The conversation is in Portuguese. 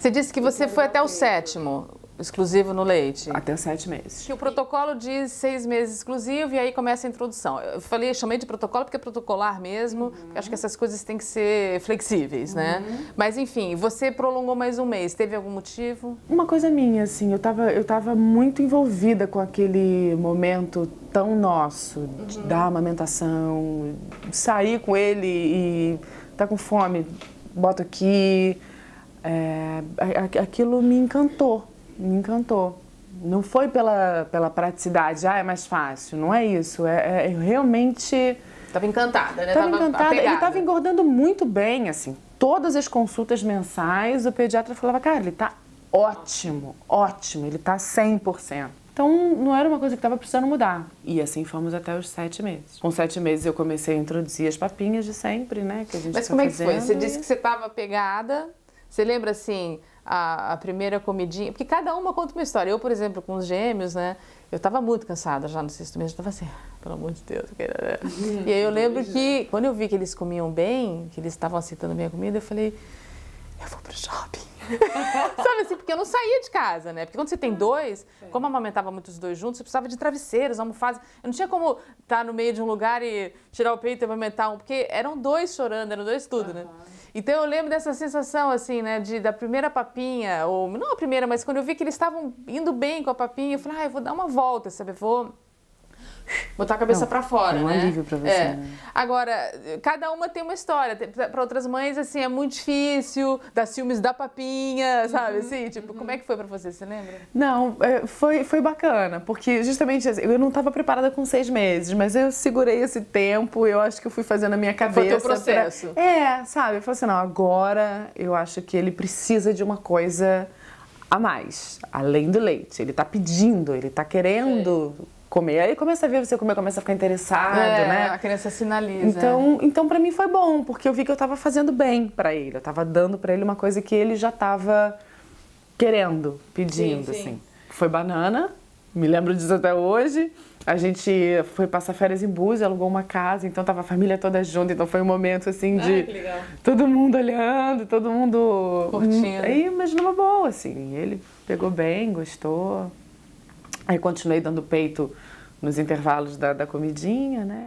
Você disse que você foi até o sétimo exclusivo no leite. Até os sete meses. Que o protocolo diz seis meses exclusivo e aí começa a introdução. Eu falei, chamei de protocolo porque é protocolar mesmo. Uhum. Acho que essas coisas têm que ser flexíveis, uhum. né? Mas enfim, você prolongou mais um mês. Teve algum motivo? Uma coisa minha, assim, eu estava eu tava muito envolvida com aquele momento tão nosso uhum. da amamentação, sair com ele e tá com fome, bota aqui. É é, aquilo me encantou, me encantou. Não foi pela, pela praticidade, ah, é mais fácil, não é isso. É, é eu realmente... Estava encantada, né? Estava encantada. Ele estava engordando muito bem, assim. Todas as consultas mensais, o pediatra falava, cara, ele está ótimo, ótimo, ele está 100%. Então, não era uma coisa que estava precisando mudar. E assim fomos até os sete meses. Com sete meses, eu comecei a introduzir as papinhas de sempre, né? Que a gente Mas tá como é que foi? Você disse que você estava pegada, você lembra assim, a, a, primeira comidinha? Porque cada uma conta uma história. Eu, por exemplo, com os gêmeos, né? Eu estava muito cansada já no sexto mês, eu estava assim, ah, pelo amor de Deus. E aí eu lembro que quando eu vi que eles comiam bem, que eles estavam aceitando minha comida, eu falei, eu vou pro shopping. Sabe assim, porque eu não saía de casa, né? Porque quando você tem uhum. dois, como amamentava muitos dois juntos, você precisava de travesseiros, almofadas. Eu não tinha como estar tá no meio de um lugar e tirar o peito e amamentar um, porque eram dois chorando, eram dois tudo, uhum. né? Então eu lembro dessa sensação, assim, né, de, da primeira papinha, ou não a primeira, mas quando eu vi que eles estavam indo bem com a papinha, eu falei, ah, eu vou dar uma volta, sabe? vou botar a cabeça para fora, é um né? Alívio pra você, é. né? Agora, cada uma tem uma história. Para outras mães, assim, é muito difícil, dá ciúmes da papinha, sabe? Uhum, assim, tipo, uhum. como é que foi para você, você lembra? Não, é, foi, foi bacana, porque justamente assim, eu não estava preparada com seis meses, mas eu segurei esse tempo, eu acho que eu fui fazendo a minha cabeça. Foi teu processo. Pra... É, sabe? Eu falei assim, não, agora eu acho que ele precisa de uma coisa a mais, além do leite. Ele está pedindo, ele está querendo comer. Aí começa a ver você comer, começa a ficar interessado, é, né? A criança sinaliza. Então, então para mim foi bom, porque eu vi que eu estava fazendo bem para ele, eu estava dando para ele uma coisa que ele já estava querendo, pedindo sim, sim. assim. Foi banana, me lembro disso até hoje. A gente foi passar férias em Búzios, alugou uma casa, então tava a família toda junto, então foi um momento assim ah, de todo mundo olhando, todo mundo curtindo. Aí, mas numa boa assim. Ele pegou bem, gostou. Aí continuei dando peito nos intervalos da, da comidinha, né?